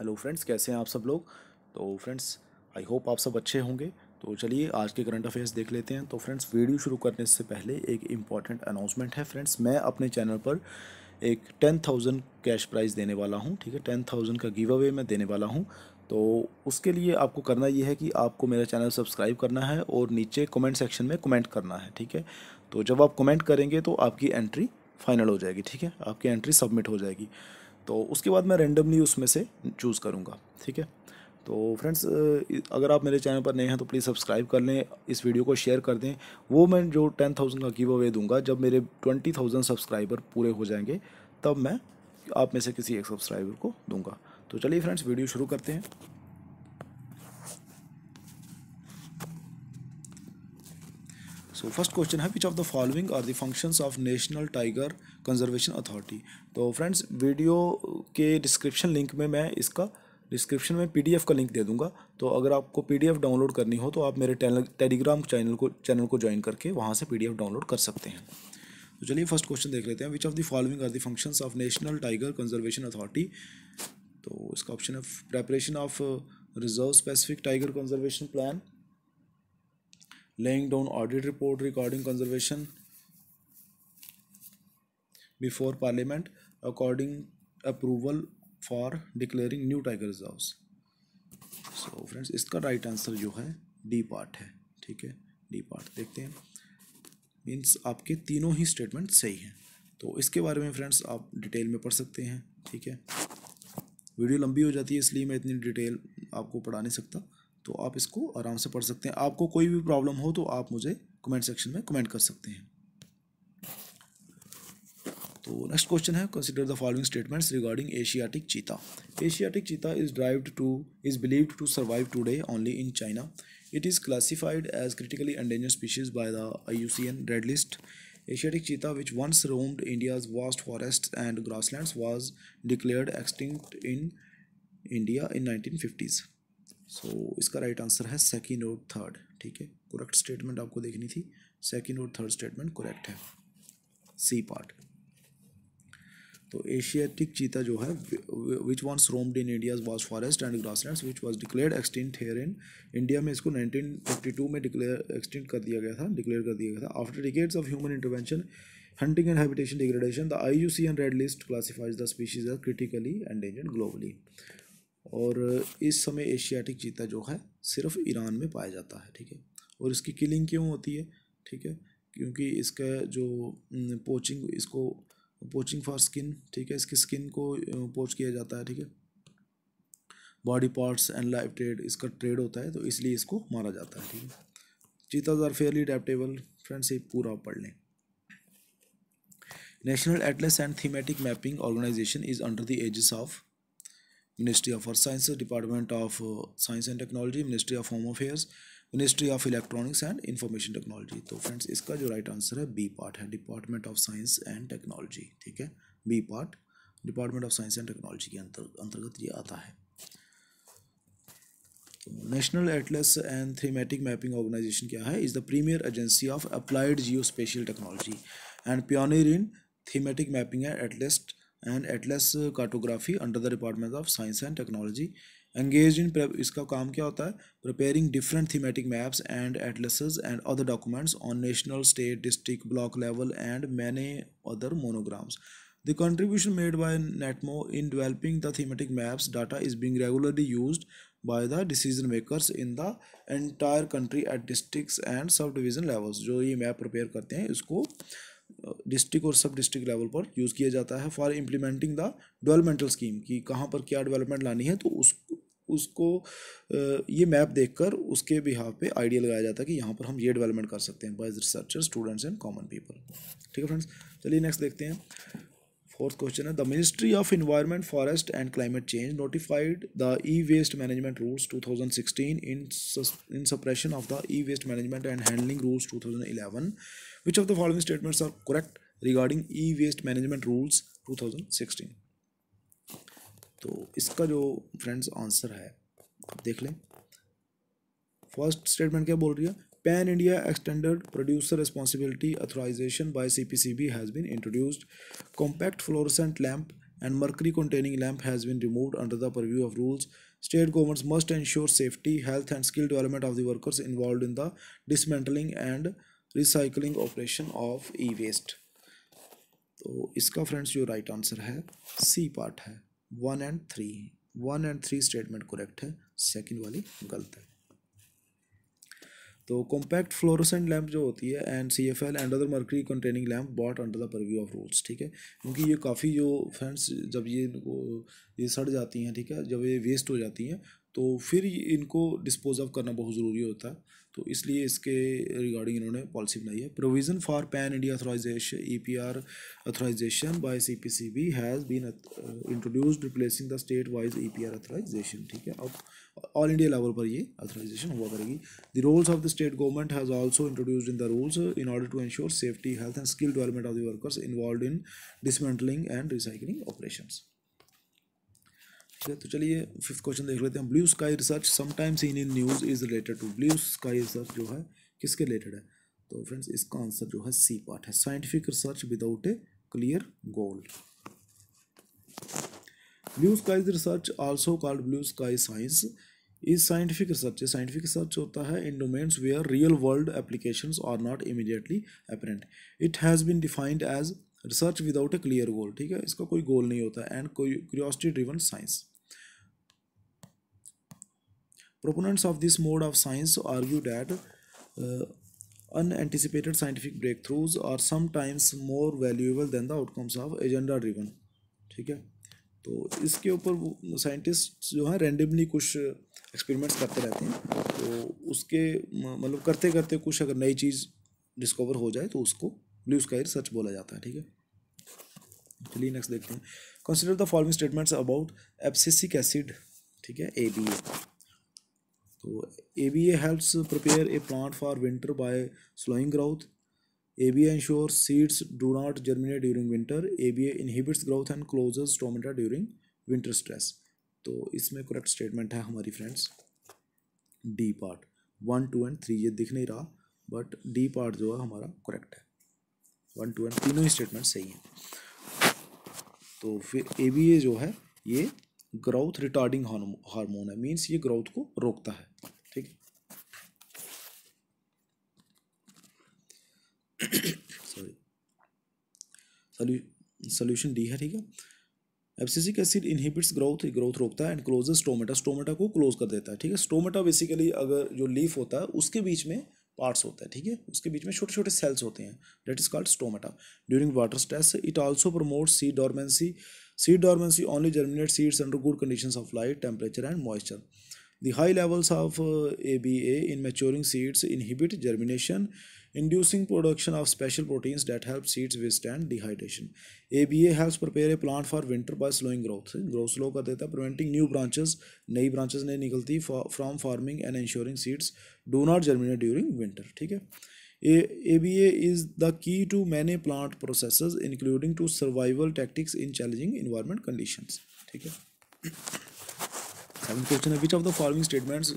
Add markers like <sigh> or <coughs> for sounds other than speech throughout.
Hello friends कैसे हैं आप सब लोग तो फ्रेंड्स आई होप आप सब अच्छे होंगे तो चलिए आज के करंट अफेयर्स देख लेते हैं तो फ्रेंड्स वीडियो शुरू करने से पहले एक इम्पॉर्टेंट अनाउंसमेंट है फ्रेंड्स मैं अपने चैनल पर एक टेन थाउजेंड कैश प्राइज़ देने वाला हूँ ठीक है टेन थाउजेंड का गिव अवे मैं देने वाला हूँ तो उसके लिए आपको करना यह है कि आपको मेरा चैनल सब्सक्राइब करना है और नीचे कमेंट सेक्शन में कमेंट करना है ठीक है तो जब आप कमेंट करेंगे तो आपकी एंट्री फाइनल हो जाएगी ठीक है आपकी एंट्री सबमिट हो जाएगी तो उसके बाद मैं रेंडमली उसमें से चूज़ करूँगा ठीक है तो फ्रेंड्स अगर आप मेरे चैनल पर नए हैं तो प्लीज़ सब्सक्राइब कर लें इस वीडियो को शेयर कर दें वो मैं जो टेन थाउजेंड का गिव अवे दूंगा जब मेरे ट्वेंटी थाउजेंड सब्सक्राइबर पूरे हो जाएंगे तब मैं आप में से किसी एक सब्सक्राइबर को दूंगा तो चलिए फ्रेंड्स वीडियो शुरू करते हैं सो फर्स्ट क्वेश्चन है which of the following are the functions of National Tiger Conservation Authority तो फ्रेंड्स वीडियो के डिस्क्रिप्शन लिंक में मैं इसका डिस्क्रिप्शन में पीडीएफ का लिंक दे दूंगा तो अगर आपको पीडीएफ डाउनलोड करनी हो तो आप मेरे टेलीग्राम चैनल को चैनल को ज्वाइन करके वहाँ से पीडीएफ डाउनलोड कर सकते हैं तो चलिए फर्स्ट क्वेश्चन देख लेते हैं which of the following are the functions of National Tiger Conservation Authority तो इसका ऑप्शन है preparation of reserve specific tiger conservation plan laying down audit report recording conservation before parliament according approval for declaring new tiger reserve so friends इसका right answer जो है D part है ठीक है D part देखते हैं means आपके तीनों ही स्टेटमेंट सही हैं तो इसके बारे में फ्रेंड्स आप डिटेल में पढ़ सकते हैं ठीक है वीडियो लंबी हो जाती है इसलिए मैं इतनी डिटेल आपको पढ़ा नहीं सकता तो आप इसको आराम से पढ़ सकते हैं आपको कोई भी प्रॉब्लम हो तो आप मुझे कमेंट सेक्शन में कमेंट कर सकते हैं तो नेक्स्ट क्वेश्चन है consider the following statements regarding Asiatic cheetah Asiatic cheetah is drive to is believe to survive today only in China it is classified as critically species U C N red list Asiatic cheetah which once roamed India's vast forest and grass and was declared extinct in India in nineteen fifties so इसका right answer है second और third ठीक है correct statement आपको देखनी थी second और third statement correct है सी पार्ट तो एशियाटिक चीता जो है which once roamed in India's was forest and grassland which was declare extinct here in India में इसको 1952 में डिक्लेयर एक्सटिंट कर दिया गया था डिक्लेयर कर दिया गया था after decades of human intervention hunting and habitation degradation the I U C IUCN red list classifies the species as critically endangered globally और इस समय एशियाटिक चीता जो है सिर्फ ईरान में पाया जाता है ठीक है और इसकी किलिंग क्यों होती है ठीक है क्योंकि इसका जो पोचिंग इसको पोचिंग फॉर स्किन ठीक है इसकी स्किन को पोच किया जाता है ठीक है body parts and life trade इसका ट्रेड होता है तो इसलिए इसको मारा जाता है ठीक है cheetahs are fairly adaptable friends ये पूरा पढ़ लें national atlas and thematic mapping organisation is under the aegis of ministry of science department of science and technology ministry of home affairs ministry of electronics and information technology तो friends इसका जो right answer है B part है department of science and technology ठीक है B part department of science and technology के अंतर्गत ये आता है national atlas and thematic mapping organisation क्या है is the premier agency of applied geo spatial technology and pioneer in thematic mapping and atlas and atlas cartography under the department of science and technology engage in इसका काम क्या होता है preparing different thematic maps and atlases and other documents on national state district block level and many other monograms the contribution made by NATMO in developing the thematic maps data is being regularly use by the decision makers in the entire country at districts and sub division levels जो ये map prepare करते हैं इसको district और सब district level पर use किया जाता है for implementing the developmental scheme कि कहाँ पर क्या डेवलपमेंट लानी है तो उस उसको ये मैप देखकर उसके बिहाफ पे आइडिया लगाया जाता है कि यहाँ पर हम ये डेवलपमेंट कर सकते हैं by researcher students and common people ठीक है फ्रेंड्स चलिए नेक्स्ट देखते हैं फोर्थ क्वेश्चन है the ministry of environment forest and climate change notified the e waste management rules 2016 in in suppression of the e waste management and handling rules eleven which of the following the are correct regarding e waste management rules two thousand sixteen तो इसका जो friends answer है देख लें first statement क्या बोल रही है pan India extended producer responsibility authorisation by CPCB has been introduced compact fluorescent lamp and mercury containing lamp has been removed under the purview of rules state governments must ensure safety health and skill development of the workers involve in the dismantling and recycling operation of e waste तो इसका friends जो right answer है C part है one and three one and three statement correct है second वाली गलत है तो कॉम्पैक्ट फ्लोरोसेंट लैम्प जो होती है and C F L and other mercury containing lamp brought under the purview of rules ठीक है क्योंकि ये काफ़ी जो फ्रेंड्स जब ये ये सड़ जाती हैं ठीक है जब ये वेस्ट हो जाती हैं तो फिर इनको डिस्पोज ऑफ करना बहुत ज़रूरी होता है तो इसलिए इसके रिगार्डिंग इन्होंने पॉलिसी बनाई है provision for pan India authorisation E P R authorisation by C P C B has been introduced replacing the state wise E P R authorisation ठीक है अब ऑल इंडिया लेवल पर ये अथोराइजेशन हुआ करेगी the rules of the state government has also introduced in the rules in order to ensure safety health and skill development of the workers involve in dismantling and recycling operations ठीक है तो चलिए fifth question देख लेते हैं blue sky research sometimes in in news is related to blue sky research जो है किसके रिलेटेड है तो फ्रेंड्स इसका आंसर जो है सी पार्ट है scientific research without a clear goal blue sky research also called blue sky science is scientific research scientific research होता है in domains where real world applications are not immediately apparent it has been defined as research without a clear goal ठीक है इसका कोई goal नहीं होता and कोई curiosity driven science Proponents of this mode of science argue that uh, unanticipated scientific breakthroughs are sometimes more valuable than the outcomes of agenda driven ठीक है तो इसके ऊपर साइंटिस्ट जो है रैंडमली कुछ एक्सपेरिमेंट्स uh, करते रहते हैं तो उसके मतलब करते करते कुछ अगर नई चीज़ डिस्कवर हो जाए तो उसको ब्लू स्काई रिसर्च बोला जाता है ठीक है चलिए नेक्स्ट देखते हैं consider the following statements about abscisic acid ठीक है ए बी ए तो A B A helps prepare a plant for winter by slowing growth A B A seeds do not germinate during winter A B A inhibits growth and closes stomata during winter stress तो इसमें correct statement है हमारी friends D part one two and three ये दिख नहीं रहा but D part जो है हमारा करेक्ट है वन टू एंड तीनों ही स्टेटमेंट सही हैं तो फिर ए बी ए जो है ये ग्रोथ रिटार्डिंग हार्मोन है मीन्स ये ग्रोथ को रोकता है ठीक है सॉरी सोल्यूशन डी है ठीक है abscisic acid inhibits growth growth रोकता है एंड क्लोजेस स्टोमेटा स्टोमेटा को क्लोज कर देता है ठीक है स्टोमेटा बेसिकली अगर जो लीफ होता है उसके बीच में पार्ट्स होता है ठीक है उसके बीच में छोटे छोटे सेल्स होते हैं that is called stomata during water stress it also promote seed dormancy Seed dormancy only germinates seeds under good conditions of light, temperature and moisture. The high levels of uh, ABA in maturing seeds inhibit germination, inducing production of special proteins that help seeds withstand dehydration. ABA helps prepare a plant for winter by slowing growth. Growth slow कर देता preventing new branches, नई branches नहीं निकलती from forming and ensuring seeds do not germinate during winter. ठीक है ABA is the key to many plant processes including to survival tactics in challenging environment conditions. ठीक है Seventh question Which of the following statements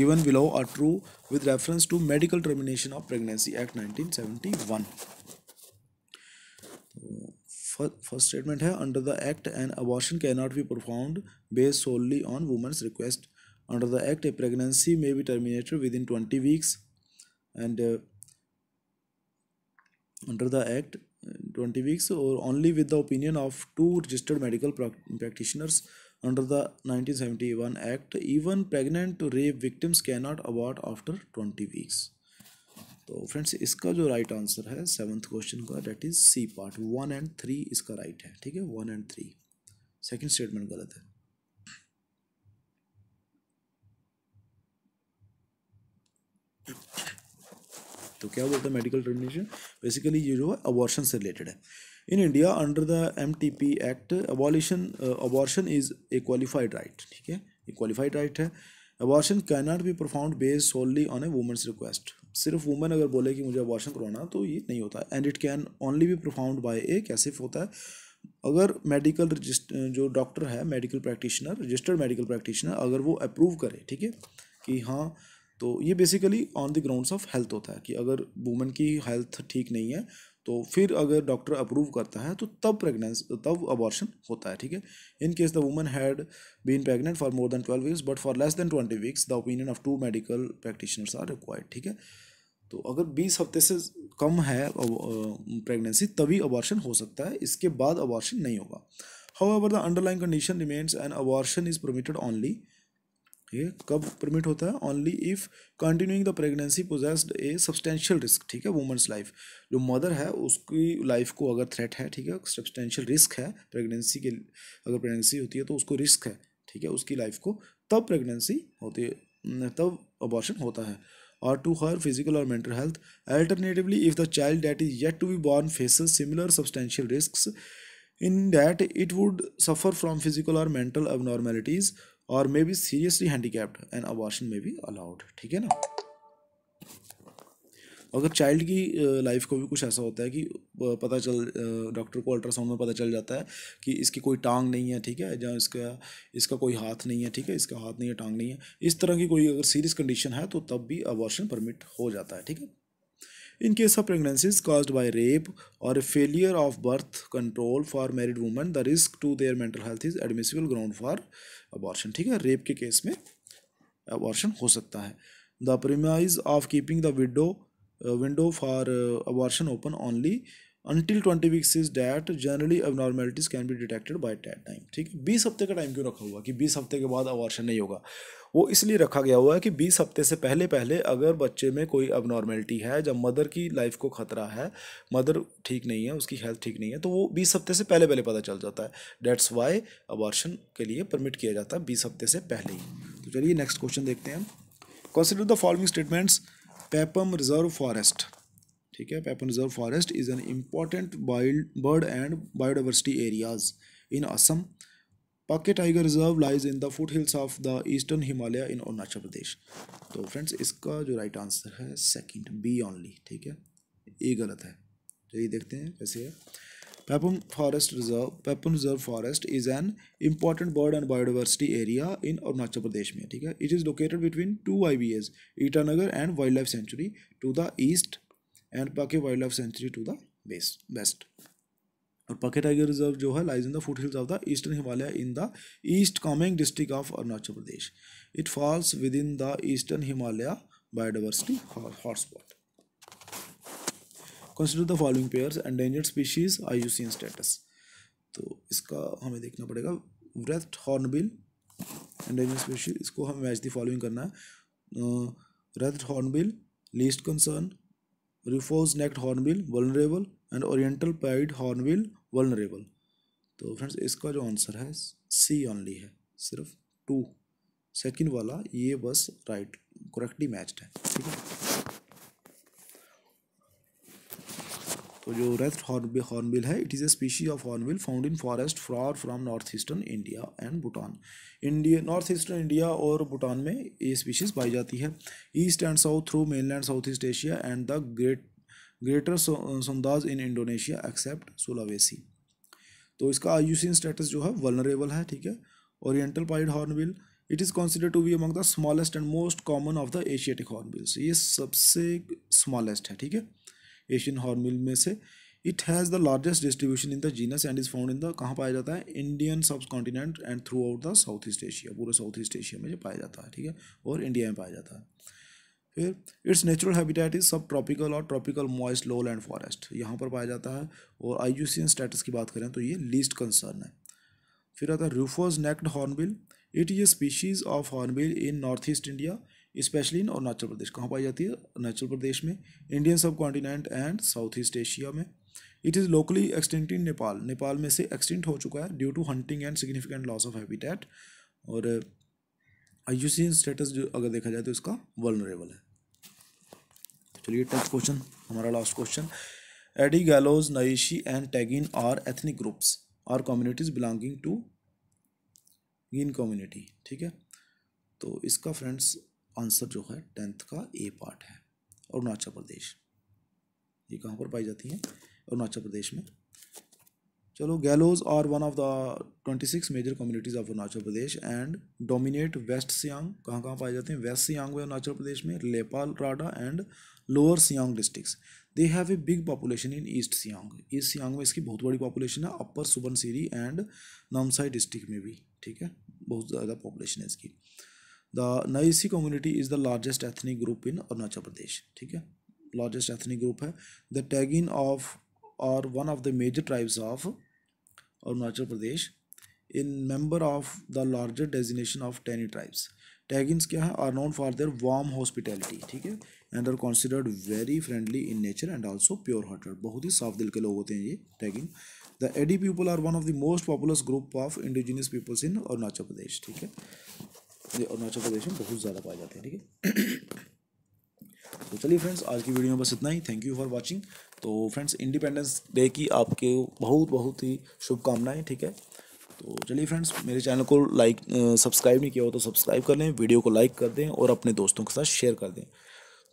given below are true with reference to medical termination of pregnancy Act 1971? First statement है under the act an abortion cannot be performed based solely on woman's request. Under the act a pregnancy may be terminated within 20 weeks and uh, under the act twenty weeks और only with the opinion of two registered medical practitioners under the nineteen seventy one act even pregnant rape victims cannot abort after twenty weeks तो friends इसका जो right right answer है seventh question का that is C part one and three इसका right right है ठीक है one and three second statement गलत है तो क्या बोलता है मेडिकल टर्मिनेशन बेसिकली ये जो है अबॉर्शन से रिलेटेड है in India under the M T P act abolition abortion is a qualified right ठीक है ये क्वालिफाइड राइट है abortion can not be performed based solely on a women's request सिर्फ वुमेन अगर बोले कि मुझे अबॉर्शन करवाना तो ये नहीं होता and it can only be performed by a कैसे होता है अगर मेडिकल रजिस्टर जो डॉक्टर है medical practitioner registered medical practitioner अगर वो अप्रूव करे ठीक है कि हाँ तो ये basically on the grounds of health होता है कि अगर वूमेन की हेल्थ ठीक नहीं है तो फिर अगर डॉक्टर अप्रूव करता है तो तब प्रेगनेंस तब अबॉर्शन होता है ठीक है in case the woman had been pregnant for more than twelve weeks but for less than twenty weeks the opinion of two medical practitioners are required ठीक है तो अगर बीस हफ्ते से कम है प्रेगनेंसी तभी अबॉर्शन हो सकता है इसके बाद अबॉर्शन नहीं होगा however the underlying condition remains and abortion is permitted only ठीक है कब परमिट होता है only if continuing the pregnancy posed a substantial risk ठीक है वुमेंस लाइफ जो मदर है उसकी लाइफ को अगर थ्रेट है ठीक है सब्सटेंशियल रिस्क है प्रेगनेंसी के अगर प्रेगनेंसी होती है तो उसको रिस्क है ठीक है उसकी लाइफ को तब प्रेगनेंसी होती है तब अबॉर्शन होता है और टू हर फिजिकल और mental health alternatively if the child that is yet to be born faces similar substantial risk in that it would suffer from physical और मेंटल अब नॉर्मेलिटीज़ और may be seriously handicapped and abortion may be allowed ठीक है ना अगर child की life को भी कुछ ऐसा होता है कि पता चल डॉक्टर को अल्ट्रासाउंड में पता चल जाता है कि इसकी कोई टांग नहीं है ठीक है जहाँ इसका इसका कोई हाथ नहीं है ठीक है इसका हाथ नहीं है टांग नहीं है इस तरह की कोई अगर सीरियस कंडीशन है तो तब भी अबॉर्शन परमिट हो जाता है ठीक है in case of pregnancies caused by rape और failure of birth control for married women the risk to their mental health is admissible ground for abortion ठीक है रेप के केस में अबॉर्शन हो सकता है the premise of keeping the widow window for abortion open only until twenty weeks is that generally abnormalities can be detected by that time ठीक है बीस हफ्ते का टाइम क्यों रखा हुआ कि बीस हफ्ते के बाद अबॉर्शन नहीं होगा वो इसलिए रखा गया हुआ है कि बीस हफ्ते से पहले पहले अगर बच्चे में कोई अबनॉर्मेलिटी है जब मदर की लाइफ को खतरा है मदर ठीक नहीं है उसकी हेल्थ ठीक नहीं है तो वो बीस हफ्ते से पहले पहले पता चल जाता है डैट्स वाई अबॉर्शन के लिए परमिट किया जाता है बीस हफ्ते से पहले ही तो चलिए नेक्स्ट क्वेश्चन देखते हैं consider the following statements Papum reserve forest ठीक है Papum reserve forest is an important bird and biodiversity areas in Assam Pakke tiger reserve lies in the foothills of the eastern Himalaya in Arunachal Pradesh तो फ्रेंड्स इसका जो राइट आंसर है second B only ठीक है ये गलत है चलिए तो देखते हैं कैसे है Papum forest reserve Papum reserve forest is an important bird and biodiversity area in Arunachal Pradesh में ठीक है it is located between two I B As Itanagar and wildlife sanctuary to the east and Pakke wildlife sanctuary to the west west और Pakke tiger reserve जो है lies in the foothills of the eastern Himalaya in the east Kameng district of Arunachal Pradesh it falls within the eastern Himalaya biodiversity hotspot. Consider the following pairs endangered species IUCN status तो इसका हमें देखना पड़ेगा व्रेथ hornbill endanger species इसको हमें match दी following करना है wreathed hornbill least concern rufous necked hornbill vulnerable and oriental pied hornbill vulnerable तो फ्रेंड्स इसका जो आंसर है सी ऑनली है सिर्फ टू सेकंड वाला ये बस राइट करेक्टली मैच्ड है ठीक है तो जो रेस्ट हॉर्नबिल हॉर्नबिल है it is a species of hornbill found in forest from from north eastern India and Bhutan India north eastern India और भूटान में ये स्पीशीज़ पाई जाती है east and south through mainland south east Asia and the great greater Sundas in Indonesia except Sulawesi तो इसका आयुषीन status जो है वलनरेबल है ठीक है oriental pied hornbill it is consider to be among the smallest and most common of the Asiatic hornbills ये सबसे smallest है ठीक है एशियन हॉर्मिल में से it has the largest distribution in the genus and is found in the कहाँ पाया जाता है Indian subcontinent and throughout the south east Asia पूरे साउथ ईस्ट एशिया में जो पाया जाता है ठीक है और इंडिया में पाया जाता है फिर its natural habitat is subtropical और tropical moist lowland forest यहाँ पर पाया जाता है और आई स्टेटस की बात करें तो ये लीस्ट कंसर्न है फिर आता है rufous necked hornbill it is a species of hornbill in north east India specially in Arunachal Pradesh कहाँ पाई जाती है अरुणाचल प्रदेश में Indian subcontinent and south east Asia में it is locally extant in Nepal Nepal में से एक्सटेंट हो चुका है due to hunting and significant loss of habitat और आई uh, स्टेटस जो अगर देखा जाए तो इसका वर्नरेबल है चलिए टेक्स्ट क्वेश्चन हमारा last question Adi Galos Nyishi and Tagin are ethnic groups are communities belonging to in community ठीक है तो इसका फ्रेंड्स आंसर जो है टेंथ का ए पार्ट है अरुणाचल प्रदेश ये कहाँ पर पाई जाती है अरुणाचल प्रदेश में चलो Galos are one of the twenty six major communities of Arunachal Pradesh and dominate west Siang कहाँ कहाँ पाए जाते हैं वेस्ट सियांग में अरुणाचल प्रदेश में Lepa Rada and lower Siang districts they have a big population in east Siang east Siang में इसकी बहुत बड़ी पॉपुलेशन है अपर सीरी एंड नामसाई डिस्ट्रिक्ट में भी ठीक है बहुत ज़्यादा पॉपुलेशन है इसकी the Nyishi community is the largest ethnic group in Arunachal Pradesh ठीक है लार्जेस्ट एथनिक ग्रुप है द टैगिन ऑफ और one of the major tribes of Arunachal Pradesh in member of the largest designation of Tani tribes Tagins क्या है are known for their warm hospitality ठीक है and are considered very friendly in nature and also pure hearted बहुत ही साफ दिल के लोग होते हैं ये Tagin the Adi people are one of the most popular group of indigenous peoples in Arunachal Pradesh ठीक है ये अरुणाचल प्रदेश में बहुत ज़्यादा पाए जाते हैं ठीक है <coughs> तो चलिए फ्रेंड्स आज की वीडियो में बस इतना ही थैंक यू फॉर वाचिंग तो फ्रेंड्स इंडिपेंडेंस डे की आपके बहुत बहुत ही शुभकामनाएं ठीक है तो चलिए फ्रेंड्स मेरे चैनल को लाइक सब्सक्राइब नहीं किया हो तो सब्सक्राइब कर लें वीडियो को लाइक कर दें और अपने दोस्तों के साथ शेयर कर दें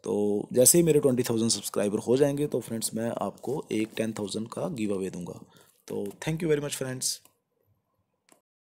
तो जैसे ही मेरे ट्वेंटी थाउजेंड सब्सक्राइबर हो जाएंगे तो फ्रेंड्स मैं आपको एक टेन थाउजेंड का गिव अवे दूंगा तो thank you very much friends